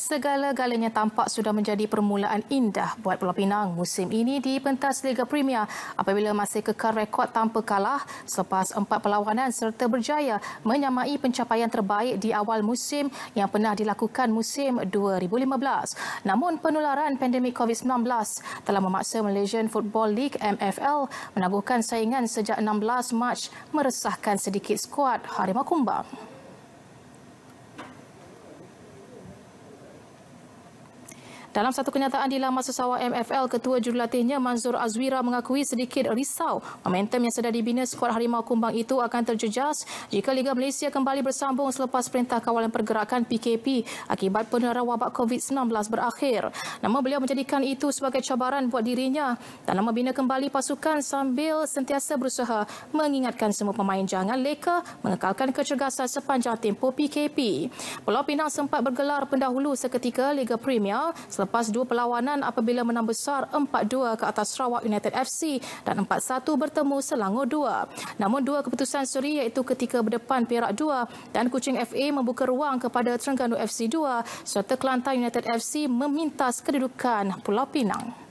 Segala-galanya tampak sudah menjadi permulaan indah buat Pulau Pinang musim ini di pentas Liga Premier apabila masih kekal rekod tanpa kalah selepas empat perlawanan serta berjaya menyamai pencapaian terbaik di awal musim yang pernah dilakukan musim 2015. Namun penularan pandemik COVID-19 telah memaksa Malaysian Football League MFL menangguhkan saingan sejak 16 Mac meresahkan sedikit skuad Harimau Kumbang. Dalam satu kenyataan di laman sesawa MFL, Ketua Jurulatihnya Manzur Azwira mengakui sedikit risau momentum yang sedang dibina skuad Harimau Kumbang itu akan terjejas jika Liga Malaysia kembali bersambung selepas Perintah Kawalan Pergerakan PKP akibat penularan wabak COVID-19 berakhir. Namun beliau menjadikan itu sebagai cabaran buat dirinya dalam membina kembali pasukan sambil sentiasa berusaha mengingatkan semua pemain jangan leka mengekalkan kecergasan sepanjang tempoh PKP. Pulau Pinang sempat bergelar pendahulu seketika Liga Premier selepas dua perlawanan apabila menang besar 4-2 ke atas Sarawak United FC dan 4-1 bertemu Selangor 2. Namun dua keputusan seri iaitu ketika berdepan Perak 2 dan Kuching FA membuka ruang kepada Terengganu FC 2 serta Kelantan United FC memintas kedudukan Pulau Pinang.